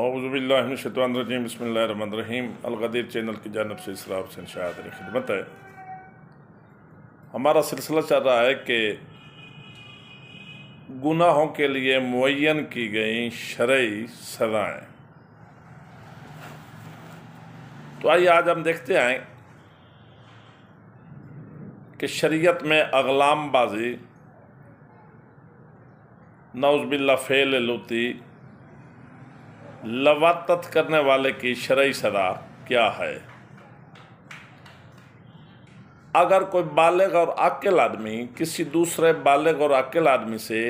अवज़बिल्लाशतवानरजीम बसमीम अलगदीर चैनल की जानब से इसरा शायद शाह खिदमत है हमारा सिलसिला चल रहा है कि गुनाहों के लिए मुन की गई शर्य सदाएँ तो आइए आज हम देखते आए कि शरीयत में अगलामबाज़ी नौज़बिल्ला फ़ेल लुती लवात करने वाले की शरा सदा क्या है अगर कोई बालग और अकेल आदमी किसी दूसरे बालग और अकेल आदमी से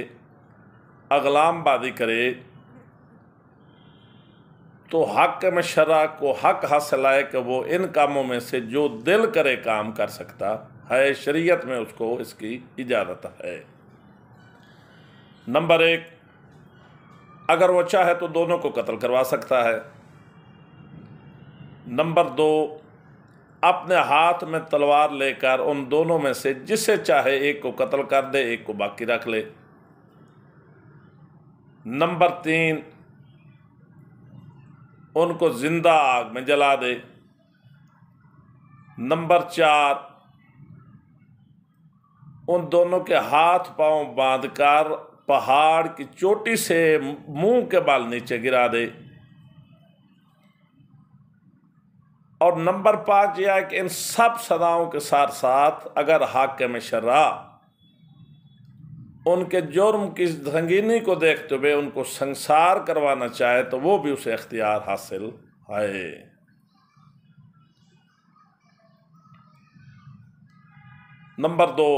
अगलामबादी करे तो हक में शरा को हक हासिल है कि वो इन कामों में से जो दिल करे काम कर सकता है शरीयत में उसको इसकी इजाज़त है नंबर एक अगर वो चाहे अच्छा तो दोनों को कत्ल करवा सकता है नंबर दो अपने हाथ में तलवार लेकर उन दोनों में से जिसे चाहे एक को कत्ल कर दे एक को बाकी रख ले नंबर तीन उनको ज़िंदा आग में जला दे नंबर चार उन दोनों के हाथ पांव बांधकर पहाड़ की चोटी से मुंह के बाल नीचे गिरा दे और नंबर पांच यह है कि इन सब सदाओं के साथ साथ अगर में शर्रा उनके जुर्म की संगीनी को देखते हुए उनको संसार करवाना चाहे तो वो भी उसे अख्तियार हासिल है नंबर दो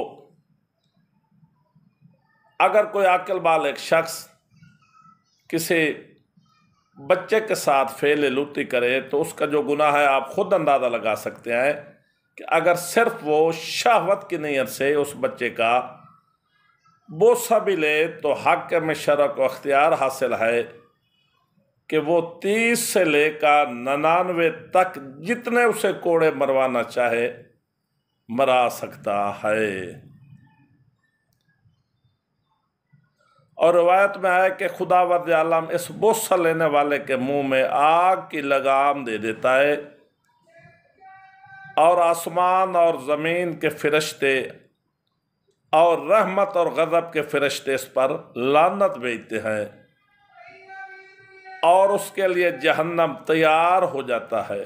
अगर कोई बाल एक शख्स किसी बच्चे के साथ फेल लुती करे तो उसका जो गुनाह है आप ख़ुद अंदाज़ा लगा सकते हैं कि अगर सिर्फ वो शहवत की नीयत से उस बच्चे का बोसा भी ले तो हक में शरह को अख्तियार हासिल है कि वो तीस से लेकर ननानवे तक जितने उसे कोड़े मरवाना चाहे मरा सकता है और रवायत में आया कि खुदा वर्द आलम इस बोसा लेने वाले के मुंह में आग की लगाम दे देता है और आसमान और ज़मीन के फरिश्ते और रहमत और गज़ब के फरिश्ते इस पर लानत भेजते हैं और उसके लिए जहन्नम तैयार हो जाता है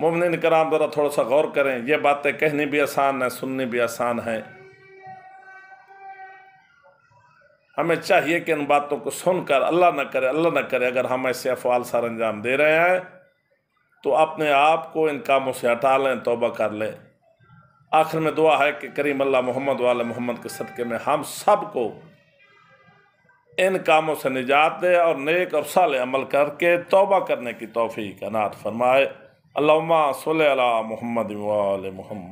मुमिन कराम ज़रा थोड़ा सा गौर करें ये बातें कहनी भी आसान है सुननी भी आसान है हमें चाहिए कि इन बातों को सुनकर अल्लाह न करे अल्लाह न करे अगर हम ऐसे अफवाल सर अंजाम दे रहे हैं तो अपने आप को इन कामों से हटा लें तोबा कर लें आखिर में दुआ है कि करीम अल्लाह मोहम्मद वाल मोहम्मद के सदक़े में हम सब को इन कामों से निजात दे और नेक और साल अमल करके तोबा करने की तोफ़ी का नात फरमाए अल्लाह सल मोहम्मद वाल मोहम्मद